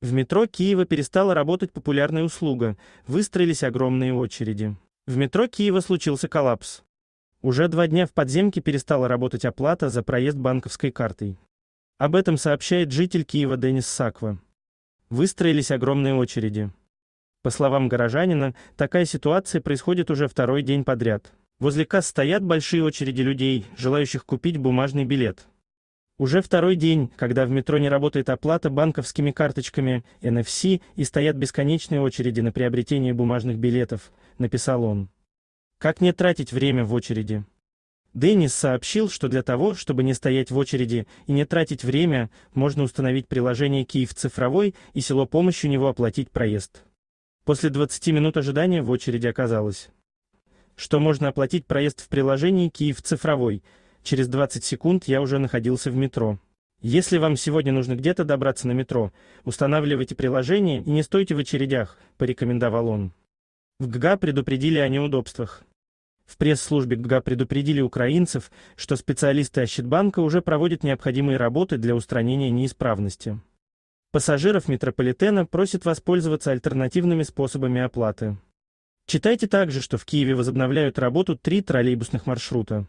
В метро Киева перестала работать популярная услуга, выстроились огромные очереди. В метро Киева случился коллапс. Уже два дня в подземке перестала работать оплата за проезд банковской картой. Об этом сообщает житель Киева Денис Саква. Выстроились огромные очереди. По словам горожанина, такая ситуация происходит уже второй день подряд. Возле касс стоят большие очереди людей, желающих купить бумажный билет. Уже второй день, когда в метро не работает оплата банковскими карточками NFC и стоят бесконечные очереди на приобретение бумажных билетов, написал он. Как не тратить время в очереди? Деннис сообщил, что для того, чтобы не стоять в очереди и не тратить время, можно установить приложение Киев цифровой и село помощью него оплатить проезд. После 20 минут ожидания в очереди оказалось, что можно оплатить проезд в приложении Киев цифровой – через 20 секунд я уже находился в метро. Если вам сегодня нужно где-то добраться на метро, устанавливайте приложение и не стойте в очередях, порекомендовал он. В ГГА предупредили о неудобствах. В пресс-службе ГГА предупредили украинцев, что специалисты Ощетбанка уже проводят необходимые работы для устранения неисправности. Пассажиров метрополитена просят воспользоваться альтернативными способами оплаты. Читайте также, что в Киеве возобновляют работу три троллейбусных маршрута.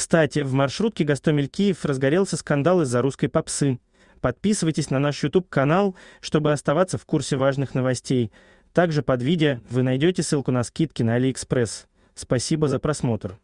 Кстати, в маршрутке «Гастомель Киев» разгорелся скандал из-за русской попсы. Подписывайтесь на наш YouTube-канал, чтобы оставаться в курсе важных новостей. Также под видео вы найдете ссылку на скидки на AliExpress. Спасибо за просмотр.